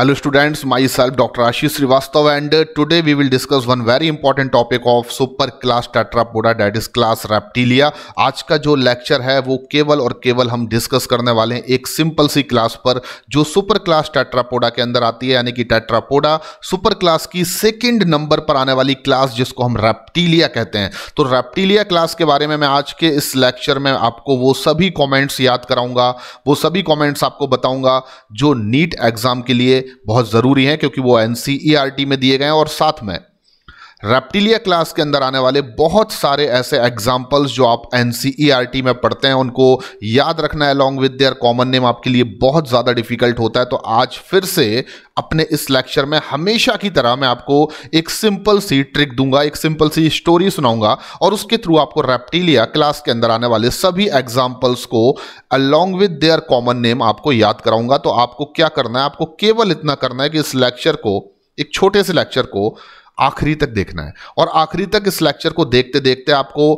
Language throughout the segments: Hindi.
Students myself doctor Ashish Shrivastava and today we will discuss one very important topic of super class tetrapoda that is class reptilia. आज का जो लेक्चर है वो केवल और केवल हम डिस्कस करने वाले हैं एक सिंपल सी क्लास पर जो सुपर क्लास टेट्रापोडा के अंदर आती है यानी कि टेट्रापोडा सुपर क्लास की सेकेंड नंबर पर आने वाली क्लास जिसको हम रेप्टिलिया कहते हैं तो रेप्टिलिया क्लास के बारे में मैं आज के इस लेक्चर में आपको वो सभी कॉमेंट्स याद कराऊंगा वो सभी कॉमेंट्स आपको बताऊंगा जो नीट एग्जाम के लिए बहुत ज़रूरी हैं क्योंकि वो एन e में दिए गए हैं और साथ में रेप्टिलिया क्लास के अंदर आने वाले बहुत सारे ऐसे एग्जाम्पल्स जो आप एन e में पढ़ते हैं उनको याद रखना along with their common name आपके लिए बहुत ज़्यादा डिफिकल्ट होता है तो आज फिर से अपने इस लेक्चर में हमेशा की तरह मैं आपको एक सिंपल सी ट्रिक दूंगा एक सिंपल सी स्टोरी सुनाऊंगा और उसके थ्रू आपको रेप्टिलिया क्लास के अंदर आने वाले सभी एग्जाम्पल्स को along with their common name आपको याद कराऊंगा तो आपको क्या करना है आपको केवल इतना करना है कि इस लेक्चर को एक छोटे से लेक्चर को आखिरी तक देखना है और आखिरी तक इस लेक्चर को देखते देखते आपको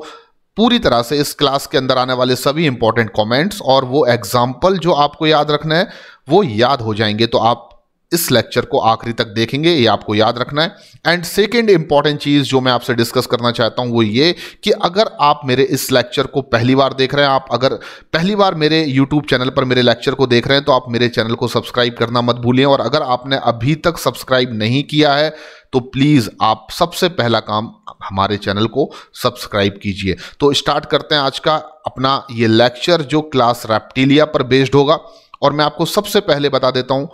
पूरी तरह से इस क्लास के अंदर आने वाले सभी इंपॉर्टेंट कमेंट्स और वो एग्जाम्पल जो आपको याद रखना है वो याद हो जाएंगे तो आप इस लेक्चर को आखिरी तक देखेंगे ये आपको याद रखना है एंड सेकेंड इंपॉर्टेंट चीज़ जो मैं आपसे डिस्कस करना चाहता हूँ वो ये कि अगर आप मेरे इस लेक्चर को पहली बार देख रहे हैं आप अगर पहली बार मेरे यूट्यूब चैनल पर मेरे लेक्चर को देख रहे हैं तो आप मेरे चैनल को सब्सक्राइब करना मत भूलें और अगर आपने अभी तक सब्सक्राइब नहीं किया है तो प्लीज़ आप सबसे पहला काम हमारे चैनल को सब्सक्राइब कीजिए तो स्टार्ट करते हैं आज का अपना ये लेक्चर जो क्लास रेप्टिलिया पर बेस्ड होगा और मैं आपको सबसे पहले बता देता हूं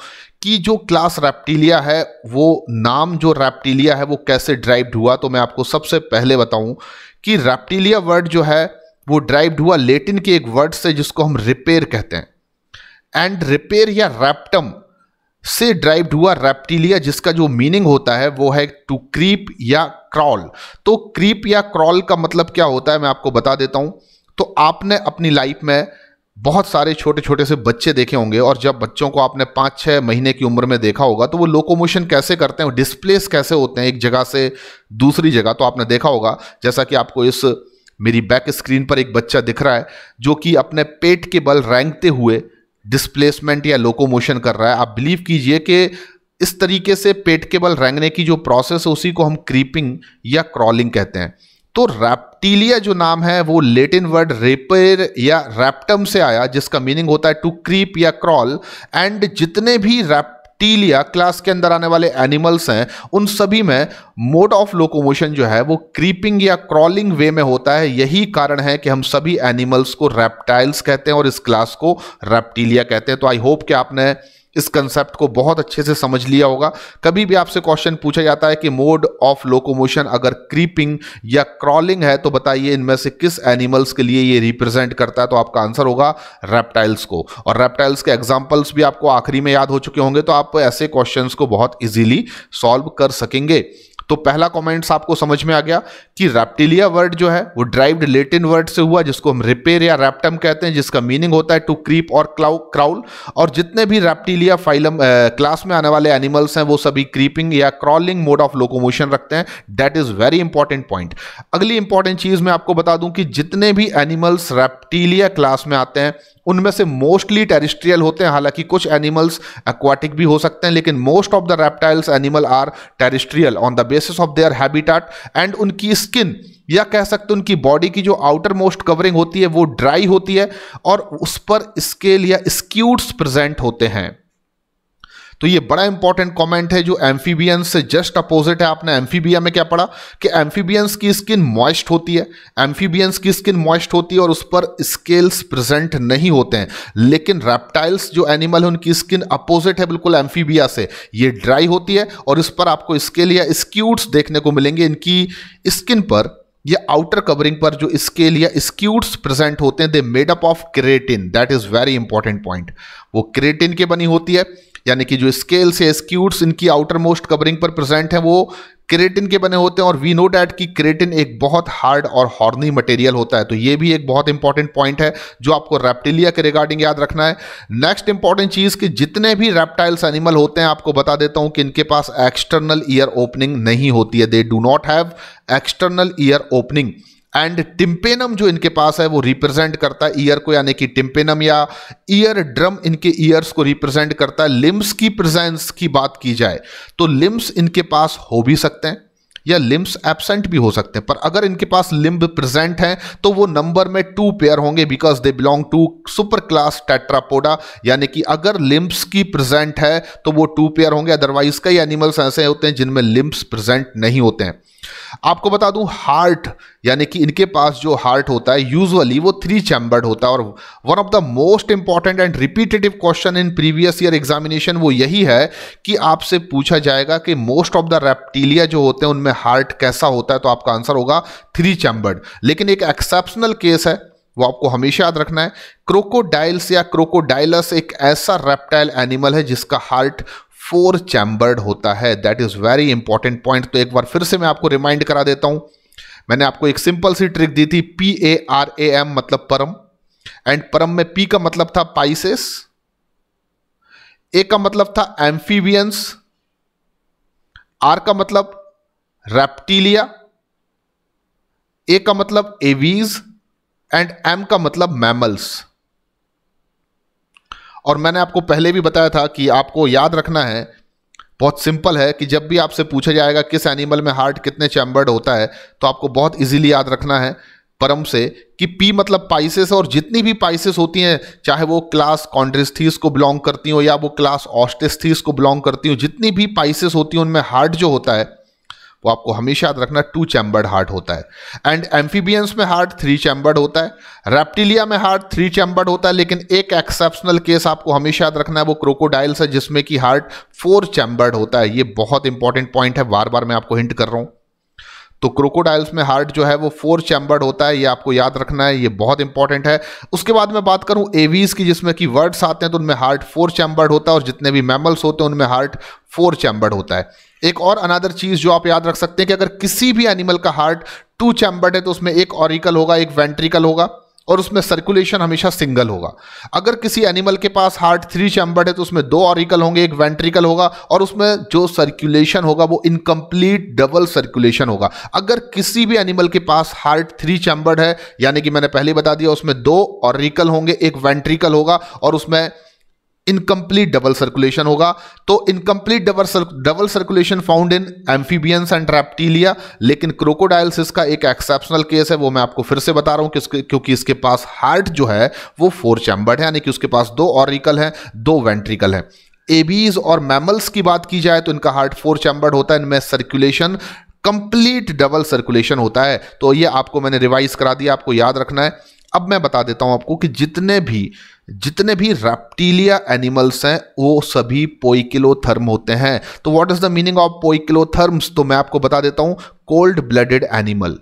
कि जो क्लास रेप्टिलिया है वो नाम जो रेप्टिलिया है वो कैसे ड्राइव्ड हुआ तो मैं आपको सबसे पहले बताऊं कि रेप्टिलिया वर्ड जो है वो ड्राइव्ड हुआ लेटिन के एक वर्ड से जिसको हम रिपेयर कहते हैं एंड रिपेयर या रैप्टम से ड्राइव्ड हुआ रेप्टिलिया जिसका जो मीनिंग होता है वो है टू क्रीप या क्रॉल तो क्रीप या क्रॉल का मतलब क्या होता है मैं आपको बता देता हूं तो आपने अपनी लाइफ में बहुत सारे छोटे छोटे से बच्चे देखे होंगे और जब बच्चों को आपने पाँच छः महीने की उम्र में देखा होगा तो वो लोकोमोशन कैसे करते हैं डिस्प्लेस कैसे होते हैं एक जगह से दूसरी जगह तो आपने देखा होगा जैसा कि आपको इस मेरी बैक स्क्रीन पर एक बच्चा दिख रहा है जो कि अपने पेट के बल रेंगते हुए डिस्प्लेसमेंट या लोकोमोशन कर रहा है आप बिलीव कीजिए कि इस तरीके से पेट के बल रेंगने की जो प्रोसेस है उसी को हम क्रीपिंग या क्रॉलिंग कहते हैं तो रैप्टीलिया जो नाम है वो लेटिन वर्ड रेपेर या रैप्टम से आया जिसका मीनिंग होता है टू क्रीप या क्रॉल एंड जितने भी रैप टील या क्लास के अंदर आने वाले एनिमल्स हैं उन सभी में मोड ऑफ लोकोमोशन जो है वो क्रीपिंग या क्रॉलिंग वे में होता है यही कारण है कि हम सभी एनिमल्स को रेप्टाइल्स कहते हैं और इस क्लास को रेप्टीलिया कहते हैं तो आई होप कि आपने इस कंसेप्ट को बहुत अच्छे से समझ लिया होगा कभी भी आपसे क्वेश्चन पूछा जाता है कि मोड ऑफ लोकोमोशन अगर क्रीपिंग या क्रॉलिंग है तो बताइए इनमें से किस एनिमल्स के लिए ये रिप्रेजेंट करता है तो आपका आंसर होगा रेप्टाइल्स को और रेप्टाइल्स के एग्जाम्पल्स भी आपको आखिरी में याद हो चुके होंगे तो आप ऐसे क्वेश्चन को बहुत ईजिली सॉल्व कर सकेंगे तो पहला कॉमेंट आपको समझ में आ गया कि रैप्टिलिया वर्ड जो है वो ड्राइव्ड लेटिन वर्ड से हुआ जिसको हम रिपेयर या रैप्टम कहते हैं जिसका मीनिंग होता है टू क्रीप और क्राउल और जितने भी रैप्टिलिया फाइलम क्लास में आने वाले एनिमल्स हैं वो सभी क्रीपिंग या क्रॉलिंग मोड ऑफ लोकोमोशन रखते हैं that is very important point अगली इंपॉर्टेंट चीज़ मैं आपको बता दूं कि जितने भी एनिमल्स रैप्टीलिया क्लास में आते हैं उनमें से मोस्टली टेरिस्ट्रियल होते हैं हालांकि कुछ एनिमल्स एक्वाटिक भी हो सकते हैं लेकिन most of the reptiles animal are terrestrial on the basis of their habitat and उनकी स्किन या कह सकते हैं उनकी बॉडी की जो आउटर मोस्ट कवरिंग होती है वो ड्राई होती है और उस पर स्केल या स्क्यूट्स प्रेजेंट होते हैं तो ये बड़ा इंपॉर्टेंट कॉमेंट है जो एम्फीबियंस से जस्ट अपोजिट है आपने एम्फीबिया में क्या पढ़ा कि एम्फीबियंस की स्किन मॉइस्ट होती है एम्फीबियंस की स्किन मॉइस्ट होती है और उस पर स्केल्स प्रेजेंट नहीं होते हैं लेकिन रेप्टाइल्स जो एनिमल है उनकी स्किन अपोजिट है बिल्कुल एम्फीबिया से ये ड्राई होती है और इस पर आपको स्केल या स्क्यूट्स देखने को मिलेंगे इनकी स्किन पर या आउटर कवरिंग पर जो स्केल या स्क्यूट्स प्रेजेंट होते हैं they made up of keratin that is very important point वो क्रेटिन के बनी होती है यानी कि जो स्केल्स है स्क्यूट्स इनकी आउटर मोस्ट कवरिंग पर प्रेजेंट है वो क्रेटिन के बने होते हैं और वी नो डैट कि क्रेटिन एक बहुत हार्ड और हॉर्नी मटेरियल होता है तो ये भी एक बहुत इंपॉर्टेंट पॉइंट है जो आपको रेप्टिलिया के रिगार्डिंग याद रखना है नेक्स्ट इंपॉर्टेंट चीज़ कि जितने भी रेप्टाइल्स एनिमल होते हैं आपको बता देता हूँ कि इनके पास एक्सटर्नल ईयर ओपनिंग नहीं होती है they do not have external ear opening and tympanum जो इनके पास है वो रिप्रेजेंट करता है ईयर को यानी कि टिम्पेनम या ईयर ड्रम इनके ईयर्स को रिप्रेजेंट करता है लिम्स की प्रेजेंस की बात की जाए तो लिम्स इनके पास हो भी सकते हैं या लिम्स एबसेंट भी हो सकते हैं पर अगर इनके पास लिम्ब प्रेजेंट हैं तो वो नंबर में टू पेयर होंगे because they belong to super class Tetrapoda यानी कि अगर लिम्ब्स की प्रेजेंट है तो वो टू पेयर होंगे अदरवाइज कई एनिमल्स ऐसे होते हैं जिनमें लिम्ब्स प्रेजेंट नहीं होते हैं आपको बता दूं हार्ट यानी कि इनके पास जो हार्ट होता है यूजुअली वो थ्री चैम्बर्ड होता है और one of the most important and repetitive question in previous year examination वो यही है कि आपसे पूछा जाएगा कि मोस्ट ऑफ द रेप्टीलिया जो होते हैं उनमें हार्ट कैसा होता है तो आपका आंसर होगा थ्री चैम्बर्ड लेकिन एक एक्सेप्शनल केस है वो आपको हमेशा याद रखना है क्रोकोडाइल्स या क्रोकोडाइलस एक ऐसा रेप्टाइल एनिमल है जिसका हार्ट फोर चैम्बर्ड होता है that is very important point तो एक बार फिर से मैं आपको रिमाइंड करा देता हूं मैंने आपको एक सिंपल सी ट्रिक दी थी P A R A M मतलब परम एंड परम में पी का मतलब था पाइसेस ए का मतलब था एम्फीबियंस आर का मतलब रेप्टीलिया ए का मतलब एवीज एंड एम का मतलब मैमल्स और मैंने आपको पहले भी बताया था कि आपको याद रखना है बहुत सिंपल है कि जब भी आपसे पूछा जाएगा किस एनिमल में हार्ट कितने चैम्बर्ड होता है तो आपको बहुत इजीली याद रखना है परम से कि पी मतलब पाइसेस और जितनी भी पाइसेस होती हैं चाहे वो क्लास कॉन्ड्रिस्थीस को बिलोंग करती हो या वो क्लास ऑस्टेस्थीस को बिलोंग करती हो जितनी भी पाइसेस होती हैं उनमें हार्ट जो होता है वो आपको हमेशा याद रखना टू चैम्बर्ड हार्ट होता है एंड एम्फीबियंस में हार्ट थ्री चैम्बर्ड होता है रेप्टिलिया में हार्ट थ्री चैम्बर्ड होता है लेकिन एक एक्सेप्शनल केस आपको हमेशा याद रखना है वो क्रोकोडाइल्स है जिसमें कि हार्ट फोर चैम्बर्ड होता है ये बहुत इंपॉर्टेंट पॉइंट है बार बार मैं आपको हिंट कर रहा हूँ तो क्रोकोडाइल्स में हार्ट जो है वो फोर चैम्बर्ड होता है ये आपको याद रखना है ये बहुत इंपॉर्टेंट है उसके बाद मैं बात करूं एवीज की जिसमें कि वर्ड्स आते हैं तो उनमें हार्ट फोर चैम्बर्ड होता है और जितने भी मैमल्स होते हैं उनमें हार्ट फोर चैम्बर्ड होता है एक और अनादर चीज़ जो आप याद रख सकते हैं कि अगर किसी भी एनिमल का हार्ट टू चैम्बर्ड है तो उसमें एक ऑरिकल होगा एक वेंट्रिकल होगा और उसमें सर्कुलेशन हमेशा सिंगल होगा अगर किसी एनिमल के पास हार्ट थ्री चैम्बर्ड है तो उसमें दो ऑरिकल होंगे एक वेंट्रिकल होगा और उसमें जो सर्कुलेशन होगा वो इनकम्प्लीट डबल सर्कुलेशन होगा अगर किसी भी एनिमल के पास हार्ट थ्री चैम्बर्ड है यानी कि मैंने पहले बता दिया उसमें दो ऑरिकल होंगे एक वेंट्रिकल होगा और उसमें इनकम्प्लीट डबल सर्कुलेशन होगा तो incomplete double double circulation found in amphibians and Reptilia लेकिन क्रोकोडाइल्स इसका एक एक्सेप्शनल केस है वो मैं आपको फिर से बता रहा हूँ क्योंकि इसके पास हार्ट जो है वो फोर चैम्बर्ड है यानी कि उसके पास दो ऑरिकल हैं दो वेंट्रिकल हैं एबीज और मैमल्स की बात की जाए तो इनका हार्ट फोर चैम्बर्ड होता है इनमें सर्कुलेशन कंप्लीट डबल सर्कुलेशन होता है तो ये आपको मैंने रिवाइज करा दिया आपको याद रखना है अब मैं बता देता हूं आपको कि जितने भी जितने भी रेप्टीलिया एनिमल्स हैं वो सभी पोइकिलोथर्म होते हैं तो what is the meaning of poikilotherms तो मैं आपको बता देता हूं कोल्ड ब्लडेड एनिमल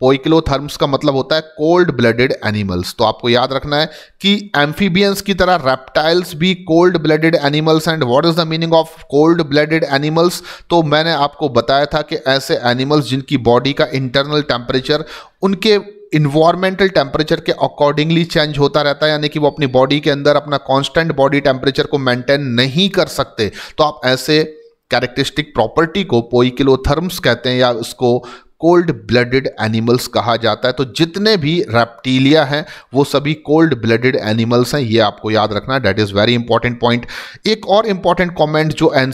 पोइकिलोथर्म्स का मतलब होता है कोल्ड ब्लडेड एनिमल्स तो आपको याद रखना है कि एम्फीबियंस की तरह रेप्टाइल्स भी cold blooded animals and what is the meaning of cold blooded animals तो मैंने आपको बताया था कि ऐसे एनिमल्स जिनकी बॉडी का इंटरनल टेम्परेचर उनके इन्वायरमेंटल टेम्परेचर के अकॉर्डिंगली चेंज होता रहता है यानी कि वो अपनी बॉडी के अंदर अपना कॉन्स्टेंट बॉडी टेम्परेचर को मेंटेन नहीं कर सकते तो आप ऐसे कैरेक्टरिस्टिक प्रॉपर्टी को पोइकिलोथर्म्स कहते हैं या उसको कोल्ड ब्लडेड एनिमल्स कहा जाता है तो जितने भी रेप्टीलिया हैं वो सभी कोल्ड ब्लडेड एनिमल्स हैं ये आपको याद रखना that is very important point एक और इम्पॉर्टेंट कमेंट जो एन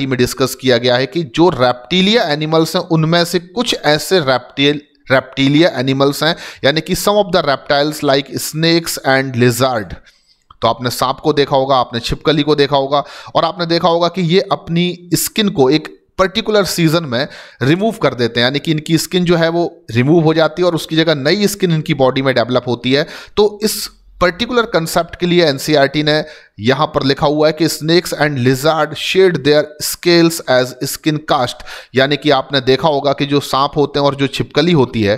e में डिस्कस किया गया है कि जो रेप्टीलिया एनिमल्स हैं उनमें से कुछ ऐसे रेप्टील रेप्टीलिया एनिमल्स हैं यानी कि some of the reptiles like snakes and lizard तो आपने सांप को देखा होगा आपने छिपकली को देखा होगा और आपने देखा होगा कि ये अपनी स्किन को एक पर्टिकुलर सीजन में रिमूव कर देते हैं यानी कि इनकी स्किन जो है वो रिमूव हो जाती है और उसकी जगह नई स्किन इनकी बॉडी में डेवलप होती है तो इस पर्टिकुलर कंसेप्ट के लिए एनसीईआरटी e ने यहां पर लिखा हुआ है कि snakes and lizard shed their scales as skin cast यानी कि आपने देखा होगा कि जो सांप होते हैं और जो छिपकली होती है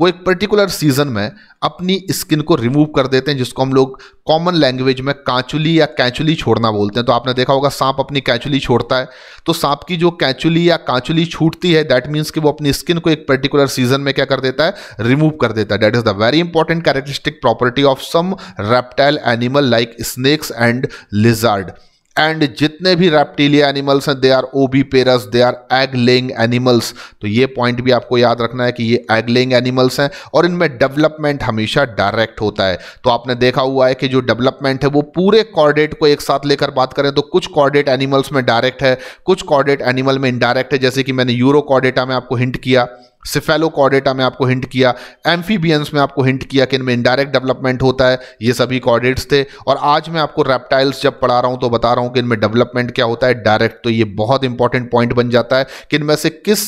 वो एक पर्टिकुलर सीजन में अपनी स्किन को रिमूव कर देते हैं जिसको हम लोग कॉमन लैंग्वेज में कांचुली या कैचुली छोड़ना बोलते हैं तो आपने देखा होगा सांप अपनी कैंचुली छोड़ता है तो सांप की जो कैचुली या कांचुली छूटती है दैट मीन्स कि वो अपनी स्किन को एक पर्टिकुलर सीजन में क्या कर देता है रिमूव कर देता है that is the very important characteristic property of some reptile animal like snakes and lizard and जितने भी रेप्टीलिया एनिमल्स हैं they are oviparous they are egg laying animals तो ये पॉइंट भी आपको याद रखना है कि ये एग लेंग एनिमल्स हैं और इनमें डेवलपमेंट हमेशा डायरेक्ट होता है तो आपने देखा हुआ है कि जो डेवलपमेंट है वो पूरे कॉर्डेट को एक साथ लेकर बात करें तो कुछ कॉर्डेट एनिमल्स में डायरेक्ट है कुछ कॉर्डेट एनिमल में इनडायरेक्ट है जैसे कि मैंने यूरो कॉर्डेटा में आपको हिंट किया सिफेलोकॉर्डेटा में आपको हिंट किया एम्फीबियंस में आपको हिंट किया कि इनमें इंडायरेक्ट डेवलपमेंट होता है ये सभी कॉर्डेट्स थे और आज मैं आपको रेप्टाइल्स जब पढ़ा रहा हूँ तो बता रहा हूँ कि इनमें डेवलपमेंट क्या होता है डायरेक्ट तो ये बहुत इंपॉर्टेंट पॉइंट बन जाता है कि इनमें से किस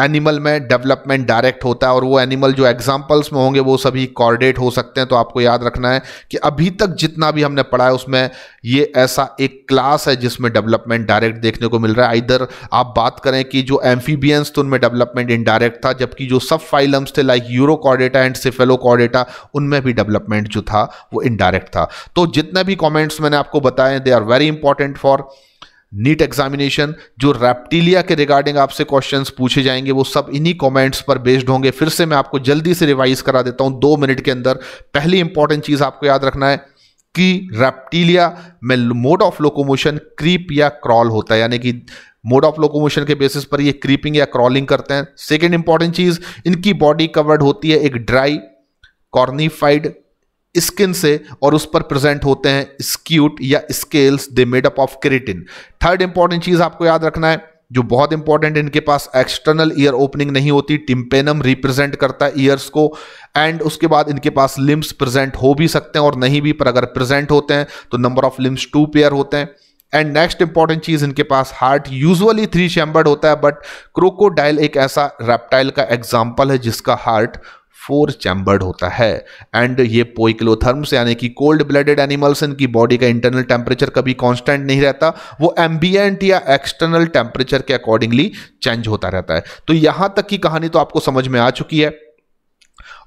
एनिमल में डेवलपमेंट डायरेक्ट होता है और वो एनिमल जो एग्जाम्पल्स में होंगे वो सभी कॉर्डेट हो सकते हैं तो आपको याद रखना है कि अभी तक जितना भी हमने पढ़ा है उसमें ये ऐसा एक क्लास है जिसमें डेवलपमेंट डायरेक्ट देखने को मिल रहा है इधर आप बात करें कि जो एम्फीबियंस तो उनमें डेवलपमेंट इनडायरेक्ट था जबकि जो सब फाइलम्स थे like Urochordata and Cephalochordata उनमें भी डेवलपमेंट जो था वो इनडायरेक्ट था तो जितने भी कॉमेंट्स मैंने आपको बताए they are very important for NEET examination जो रेप्टिलिया के रिगार्डिंग आपसे क्वेश्चंस पूछे जाएंगे वो सब इन्हीं कमेंट्स पर बेस्ड होंगे फिर से मैं आपको जल्दी से रिवाइज करा देता हूँ दो मिनट के अंदर पहली इंपॉर्टेंट चीज़ आपको याद रखना है कि रेप्टिलिया में मोड ऑफ लोकोमोशन क्रीप या क्रॉल होता है यानी कि मोड ऑफ लोकोमोशन के बेसिस पर ये क्रीपिंग या क्रॉलिंग करते हैं सेकेंड इंपॉर्टेंट चीज़ इनकी बॉडी कवर्ड होती है एक ड्राई कॉर्निफाइड स्किन से और उस पर प्रेजेंट होते हैं स्क्यूट या scales they made up of keratin third important चीज़ आपको याद रखना है जो बहुत इंपॉर्टेंट इनके पास एक्सटर्नल ईयर ओपनिंग नहीं होती टिम्पेनम रिप्रेजेंट करता है ईयर्स को एंड उसके बाद इनके पास लिम्स प्रेजेंट हो भी सकते हैं और नहीं भी पर अगर प्रेजेंट होते हैं तो number of limbs two pair होते हैं एंड नेक्स्ट इंपॉर्टेंट चीज इनके पास हार्ट यूजुअली थ्री चैम्बर्ड होता है बट क्रोकोडाइल एक ऐसा रेप्टाइल का एग्जाम्पल है जिसका हार्ट फोर चैम्बर्ड होता है एंड ये से यानी कि कोल्ड ब्लडेड एनिमल्स इनकी बॉडी का इंटरनल टेम्परेचर कभी कांस्टेंट नहीं रहता वो एम्बियंट या एक्सटर्नल टेम्परेचर के अकॉर्डिंगली चेंज होता रहता है तो यहां तक की कहानी तो आपको समझ में आ चुकी है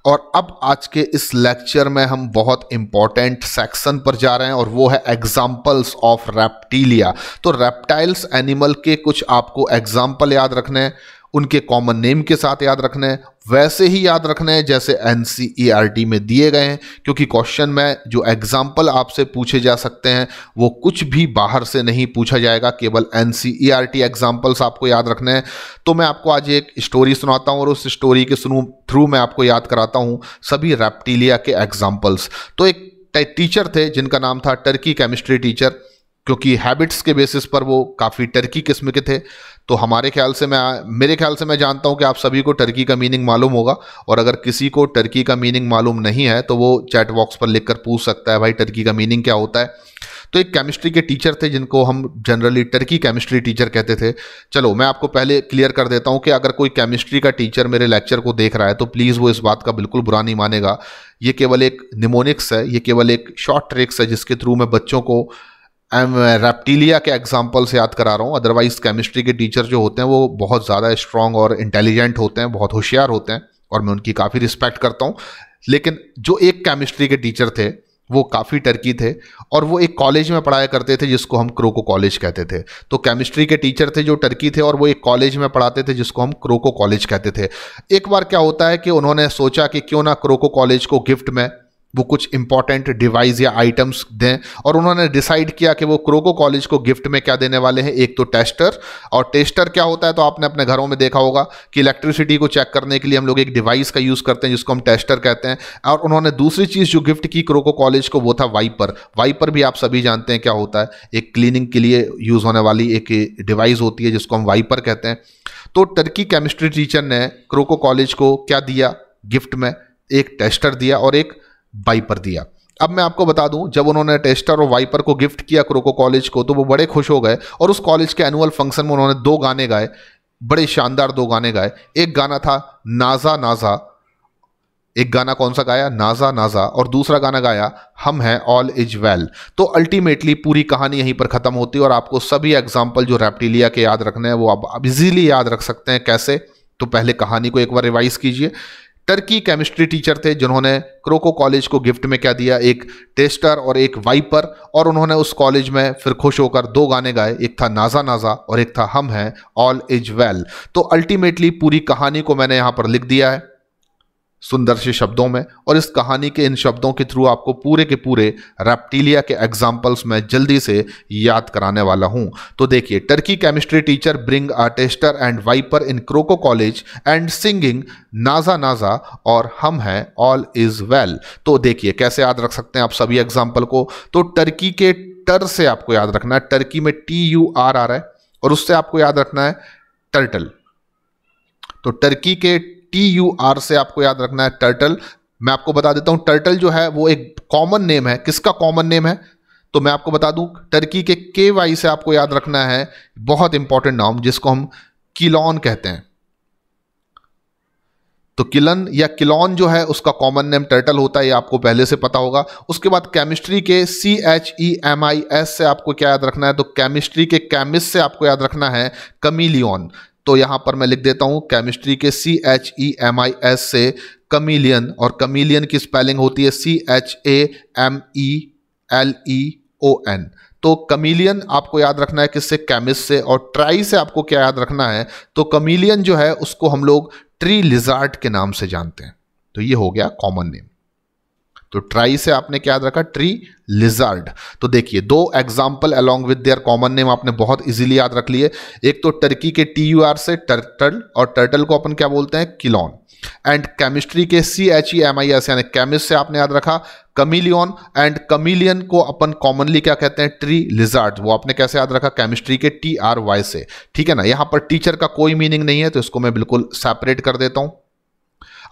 और अब आज के इस लेक्चर में हम बहुत इंपॉर्टेंट सेक्शन पर जा रहे हैं और वो है एग्जाम्पल्स ऑफ रेप्टीलिया तो रेप्टाइल्स एनिमल के कुछ आपको एग्जाम्पल याद रखने हैं उनके कॉमन नेम के साथ याद रखना है वैसे ही याद रखना है जैसे एन e में दिए गए हैं क्योंकि क्वेश्चन में जो एग्जाम्पल आपसे पूछे जा सकते हैं वो कुछ भी बाहर से नहीं पूछा जाएगा केवल एन सी एग्जाम्पल्स आपको याद रखने हैं तो मैं आपको आज एक स्टोरी सुनाता हूँ और उस स्टोरी के थ्रू मैं आपको याद कराता हूँ सभी रेप्टीलिया के एग्जाम्पल्स तो एक टीचर थे जिनका नाम था टर्की केमिस्ट्री टीचर क्योंकि हैबिट्स के बेसिस पर वो काफ़ी टर्की किस्म के थे तो हमारे ख्याल से मैं मेरे ख्याल से मैं जानता हूँ कि आप सभी को टर्की का मीनिंग मालूम होगा और अगर किसी को टर्की का मीनिंग मालूम नहीं है तो वो चैट बॉक्स पर लिख कर पूछ सकता है भाई टर्की का मीनिंग क्या होता है तो एक केमिस्ट्री के टीचर थे जिनको हम जनरली टर्की केमिस्ट्री टीचर कहते थे चलो मैं आपको पहले क्लियर कर देता हूँ कि अगर कोई केमिस्ट्री का टीचर मेरे लेक्चर को देख रहा है तो प्लीज़ वो इस बात का बिल्कुल बुरा नहीं मानेगा ये केवल एक निमोनिक्स है ये केवल एक शॉर्ट ट्रिक्स है जिसके थ्रू मैं बच्चों को एम रेप्टीलिया uh, के एग्जाम्पल से याद करा रहा हूँ अदरवाइज केमिस्ट्री के टीचर जो होते हैं वो बहुत ज़्यादा स्ट्रांग और इंटेलिजेंट होते हैं बहुत होशियार होते हैं और मैं उनकी काफ़ी रिस्पेक्ट करता हूँ लेकिन जो एक केमिस्ट्री के टीचर थे वो काफ़ी टर्की थे और वो एक कॉलेज में पढ़ाया करते थे जिसको हम क्रोको कॉलेज कहते थे तो केमिस्ट्री के टीचर थे जो टर्की थे और वो एक कॉलेज में पढ़ाते थे जिसको हम क्रोको कॉलेज कहते थे एक बार क्या होता है कि उन्होंने सोचा कि क्यों ना क्रोको कॉलेज को गिफ्ट में वो कुछ इंपॉर्टेंट डिवाइस या आइटम्स दें और उन्होंने डिसाइड किया कि वो क्रोको कॉलेज को गिफ्ट में क्या देने वाले हैं एक तो टेस्टर और टेस्टर क्या होता है तो आपने अपने घरों में देखा होगा कि इलेक्ट्रिसिटी को चेक करने के लिए हम लोग एक डिवाइस का यूज़ करते हैं जिसको हम टेस्टर कहते हैं और उन्होंने दूसरी चीज़ जो गिफ्ट की क्रोको कॉलेज को वो था वाइपर वाइपर भी आप सभी जानते हैं क्या होता है एक क्लीनिंग के लिए यूज़ होने वाली एक डिवाइस होती है जिसको हम वाइपर कहते हैं तो टर्की केमिस्ट्री टीचर ने क्रोको कॉलेज को क्या दिया गिफ्ट में एक टेस्टर दिया और एक वाइपर दिया अब मैं आपको बता दूं जब उन्होंने टेस्टर और वाइपर को गिफ्ट किया क्रोको कॉलेज को तो वो बड़े खुश हो गए और उस कॉलेज के एनुअल फंक्शन में उन्होंने दो गाने गाए बड़े शानदार दो गाने गाए एक गाना था नाजा नाजा एक गाना कौन सा गाया नाजा नाजा और दूसरा गाना गाया हम हैं ऑल इज वेल तो अल्टीमेटली पूरी कहानी यहीं पर ख़त्म होती है और आपको सभी एग्जाम्पल जो रेप्टिलिया के याद रखने हैं वो आप इजीली याद रख सकते हैं कैसे तो पहले कहानी को एक बार रिवाइज कीजिए टर्की केमिस्ट्री टीचर थे जिन्होंने क्रोको कॉलेज को गिफ्ट में क्या दिया एक टेस्टर और एक वाइपर और उन्होंने उस कॉलेज में फिर खुश होकर दो गाने गाए एक था नाजा नाजा और एक था हम हैं ऑल इज वेल तो अल्टीमेटली पूरी कहानी को मैंने यहाँ पर लिख दिया है सुंदर से शब्दों में और इस कहानी के इन शब्दों के थ्रू आपको पूरे के पूरे रेप्टीलिया के एग्जाम्पल्स में जल्दी से याद कराने वाला हूं तो देखिए Turkey chemistry teacher bring a tester tester and viper in croco college and singing Naja Naja और हम हैं ऑल इज़ वेल तो देखिए कैसे याद रख सकते हैं आप सभी एग्जाम्पल को तो टर्की के टर से आपको याद रखना है टर्की में टी यू आर आ रहा है और उससे आपको याद रखना है टर्टल तो टर्की के टी यू आर से आपको याद रखना है टर्टल मैं आपको बता देता हूं टर्टल जो है वो एक कॉमन नेम है किसका कॉमन नेम है तो मैं आपको बता दूं टर्की के के वाई से आपको याद रखना है बहुत इंपॉर्टेंट नाम जिसको हम किलॉन कहते हैं तो किलन या किलॉन जो है उसका कॉमन नेम टर्टल होता है ये आपको पहले से पता होगा उसके बाद केमिस्ट्री के C H E M I S से आपको क्या याद रखना है तो केमिस्ट्री के केमिस्ट से आपको याद रखना है कमीलियन तो यहां पर मैं लिख देता हूं केमिस्ट्री के C H E M I S से कमीलियन और कमीलियन की स्पेलिंग होती है C H A M E L E O N तो कमीलियन आपको याद रखना है किससे केमिस्ट से और ट्राई से आपको क्या याद रखना है तो कमीलियन जो है उसको हम लोग ट्री लिजार्ट के नाम से जानते हैं तो ये हो गया कॉमन नेम तो ट्राई से आपने क्या याद रखा ट्री लिजार्ड तो देखिए दो example along with their common name आपने बहुत इजीली याद रख लिए एक तो टर्की के टी यू आर से टर्टल और टर्टल को अपन क्या बोलते हैं किलोन एंड केमिस्ट्री के C H E M I S यानी केमिस्ट से आपने याद रखा कमिलियन एंड कमिलियन को अपन कॉमनली क्या कहते हैं ट्री लिजार्ड वो आपने कैसे याद रखा केमिस्ट्री के टी आर वाई से ठीक है ना यहां पर टीचर का कोई मीनिंग नहीं है तो इसको मैं बिल्कुल सेपरेट कर देता हूं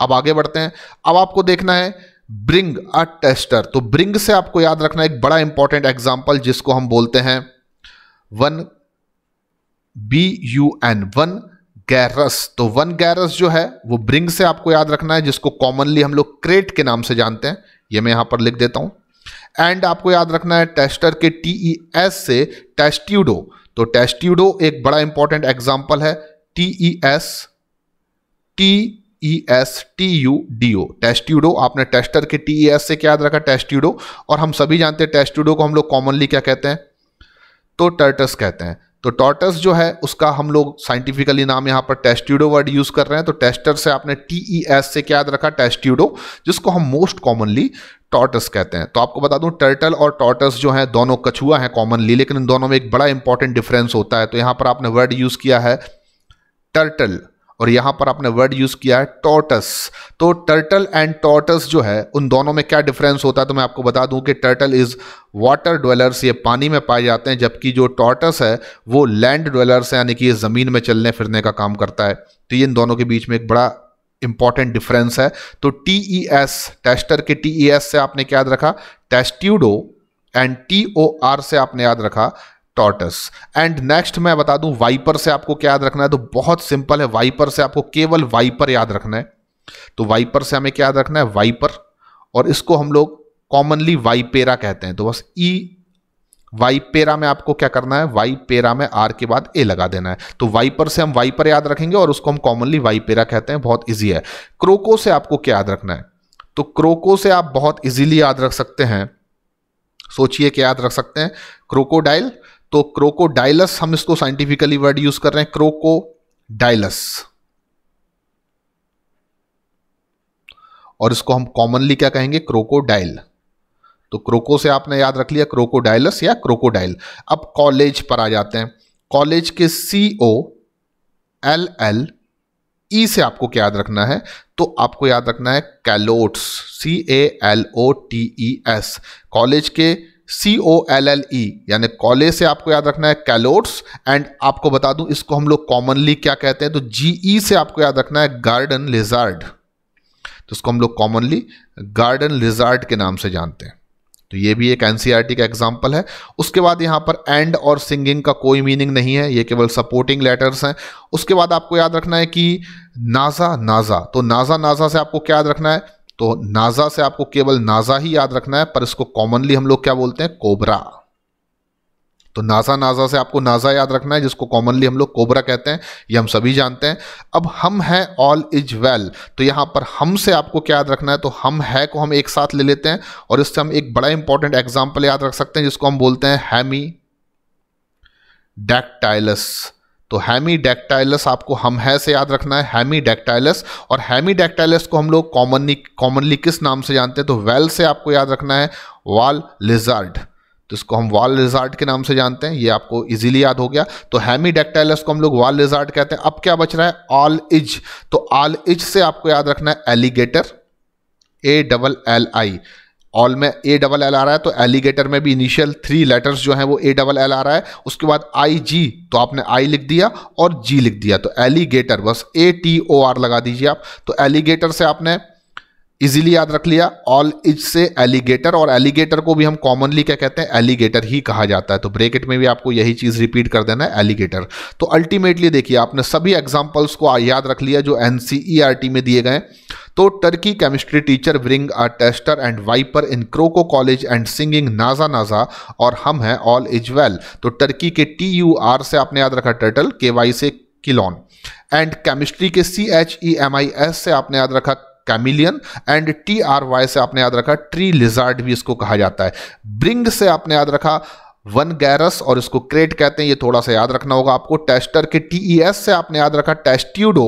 अब आगे बढ़ते हैं अब आपको देखना है ब्रिंग अ टेस्टर तो ब्रिंग से आपको याद रखना एक बड़ा इंपॉर्टेंट एग्जाम्पल जिसको हम बोलते हैं bun B U N Bungarus तो वन गैरस जो है वो ब्रिंग से आपको याद रखना है जिसको कॉमनली हम लोग क्रेट के नाम से जानते हैं ये मैं यहां पर लिख देता हूं एंड आपको याद रखना है टेस्टर के टी ई एस से टेस्ट्यूडो तो टेस्ट्यूडो एक बड़ा इंपॉर्टेंट एग्जाम्पल है T E S T E S O यू डी ओ टेस्ट्यूडो आपने टेस्टर के टी ई एस से क्या याद रखा टेस्ट्यूडो और हम सभी जानते हैं टेस्ट्यूडो को हम लोग कॉमनली क्या कहते हैं तो टर्टस कहते हैं तो टॉर्टस जो है उसका हम लोग साइंटिफिकली नाम यहाँ पर टेस्ट्यूडो वर्ड यूज़ कर रहे हैं तो टेस्टर से आपने टी ई एस से क्या याद रखा टेस्ट्यूडो जिसको हम मोस्ट कॉमनली टॉर्टस कहते हैं तो आपको बता दूं टर्टल और टॉर्टस जो है दोनों कछुआ हैं कॉमनली लेकिन इन दोनों में एक बड़ा इंपॉर्टेंट डिफरेंस होता है तो यहाँ पर आपने वर्ड यूज़ किया है टर्टल और यहाँ पर आपने वर्ड यूज़ किया है टॉटस तो टर्टल एंड टॉटस जो है उन दोनों में क्या डिफरेंस होता है तो मैं आपको बता दूं कि टर्टल इज़ वाटर ड्वेलर्स ये पानी में पाए जाते हैं जबकि जो टॉटस है वो लैंड ड्वेलर्स है यानी कि ये ज़मीन में चलने फिरने का काम करता है तो ये इन दोनों के बीच में एक बड़ा इंपॉर्टेंट डिफरेंस है तो टी ई एस टेस्टर के टी ई एस से आपने क्या याद रखा testudo and T O R से आपने याद रखा टॉर्टस एंड नेक्स्ट मैं बता दूं वाइपर से आपको क्या याद रखना है तो बहुत सिंपल है वाइपर से आपको केवल वाइपर याद रखना है तो वाइपर से हमें क्या याद रखना है वाइपर और इसको हम लोग कॉमनली वाइपेरा कहते हैं तो बस ई e, वाइपेरा में आपको क्या करना है वाइपेरा में आर के बाद ए लगा देना है तो वाइपर से हम वाइपर याद रखेंगे और उसको हम कॉमनली वाइपेरा कहते हैं बहुत ईजी है क्रोको से आपको क्या याद रखना है तो क्रोको से आप बहुत इजीली याद रख सकते हैं सोचिए क्या याद रख सकते हैं क्रोकोडाइल तो क्रोकोडाइलस हम इसको साइंटिफिकली वर्ड यूज कर रहे हैं क्रोकोडाइलस और इसको हम कॉमनली क्या कहेंगे क्रोकोडाइल तो क्रोको से आपने याद रख लिया क्रोकोडाइलस या क्रोकोडाइल अब कॉलेज पर आ जाते हैं कॉलेज के C O L L E से आपको क्या याद रखना है तो आपको याद रखना है Calotes C A L O T E S college के C O L L E यानी कॉले से आपको याद रखना है कैलोट्स एंड आपको बता दूं इसको हम लोग कॉमनली क्या कहते हैं तो जी ई e से आपको याद रखना है गार्डन लिजार्ड तो इसको हम लोग कॉमनली गार्डन लिजार्ड के नाम से जानते हैं तो ये भी एक एनसीईआरटी e का एग्जाम्पल है उसके बाद यहां पर एंड और सिंगिंग का कोई मीनिंग नहीं है ये केवल सपोर्टिंग लेटर्स हैं उसके बाद आपको याद रखना है कि नाजा नाजा तो नाजा नाजा से आपको क्या याद रखना है तो नाजा से आपको केवल नाजा ही याद रखना है पर इसको कॉमनली हम लोग क्या बोलते हैं कोबरा तो नाजा नाजा से आपको नाजा याद रखना है जिसको कॉमनली हम लोग कोबरा कहते हैं ये हम सभी जानते हैं अब हम है ऑल इज वेल तो यहां पर हम से आपको क्या याद रखना है तो हम है को हम एक साथ ले लेते हैं और इससे हम एक बड़ा इंपॉर्टेंट एग्जाम्पल याद रख सकते हैं जिसको हम बोलते हैं हैमी डैक्टाइलस तो हैमी डेक्टाइलस आपको हम है से याद रखना है हैमी डेक्टाइलस और हैमी डेक्टाइलस को हम लोग कॉमनली कॉमनली किस नाम से जानते हैं तो वेल से आपको याद रखना है वाल लिजार्ड तो इसको हम वाल रिजार्ट के नाम से जानते हैं ये आपको इजीली याद हो गया तो हैमी डेक्टाइलस को हम लोग वाल रिजार्ट कहते हैं अब क्या बच रहा है ऑल इज तो ऑल इज से आपको याद रखना है alligator A double L I all में ए डबल एल आ रहा है तो एलिगेटर में भी इनिशियल थ्री लेटर्स जो हैं वो ए डबल एल आ रहा है उसके बाद आई जी तो आपने आई लिख दिया और जी लिख दिया तो एलिगेटर बस ए टी ओ आर लगा दीजिए आप तो एलिगेटर से आपने इजीली याद रख लिया ऑल इज से एलिगेटर और एलिगेटर को भी हम कॉमनली क्या कहते हैं एलिगेटर ही कहा जाता है तो ब्रेकेट में भी आपको यही चीज़ रिपीट कर देना है एलिगेटर तो अल्टीमेटली देखिए आपने सभी एग्जाम्पल्स को याद रख लिया जो एन e में दिए गए तो Turkey chemistry teacher bring a tester and viper in croco college and singing Naja Naja और हम हैं ऑल इज वेल तो टर्की के टी यू आर से आपने याद रखा टर्टल के वाई से किलोन एंड केमिस्ट्री के C H E M I S से आपने याद रखा chameleon and T R Y से आपने याद रखा ट्री लिजार्ड भी इसको कहा जाता है ब्रिंग से आपने याद रखा वन गैरस और इसको क्रेट कहते हैं ये थोड़ा सा याद रखना होगा आपको टेस्टर के टी ई एस से आपने याद रखा testudo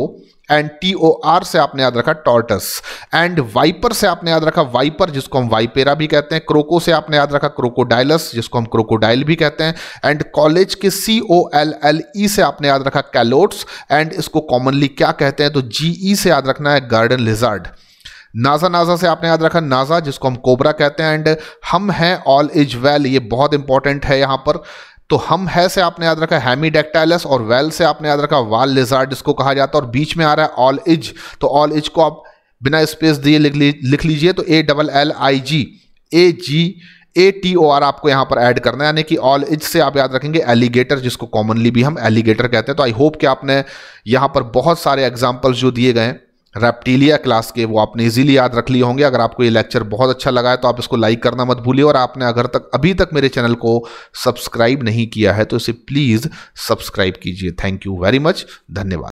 and T O R से आपने याद रखा टॉर्टस एंड वाइपर से आपने याद रखा वाइपर जिसको हम वाइपेरा भी कहते हैं क्रोको से आपने याद रखा क्रोकोडाइलस जिसको हम क्रोकोडाइल भी कहते हैं एंड कॉलेज के C O L L E से आपने याद रखा कैलोट्स एंड इसको कॉमनली क्या कहते हैं तो जी ई e से याद रखना है गार्डन लिजार्ड नाजा नाजा से आपने याद रखा नाजा जिसको हम कोबरा कहते हैं एंड हम हैं ऑल इज वेल ये बहुत इंपॉर्टेंट है यहाँ पर तो हम है से आपने याद रखा हैमी डेक्टाइलस और वेल से आपने याद रखा वाल लिजार्ड जिसको कहा जाता है और बीच में आ रहा है ऑल इज तो ऑल इज को आप बिना स्पेस दिए लिख लीजिए तो A double L I G A T O R ओ आर आपको यहाँ पर ऐड करना है यानी कि ऑल इज से आप याद रखेंगे एलिगेटर जिसको कॉमनली भी हम एलिगेटर कहते हैं तो आई होप कि आपने यहाँ पर बहुत सारे एग्जाम्पल्स जो दिए गए हैं रेप्टीलिया क्लास के वो आपने इजीली याद रख लिए होंगे अगर आपको ये लेक्चर बहुत अच्छा लगा है तो आप इसको लाइक करना मत भूलिए और आपने अगर तक अभी तक मेरे चैनल को सब्सक्राइब नहीं किया है तो इसे प्लीज़ सब्सक्राइब कीजिए थैंक यू वेरी मच धन्यवाद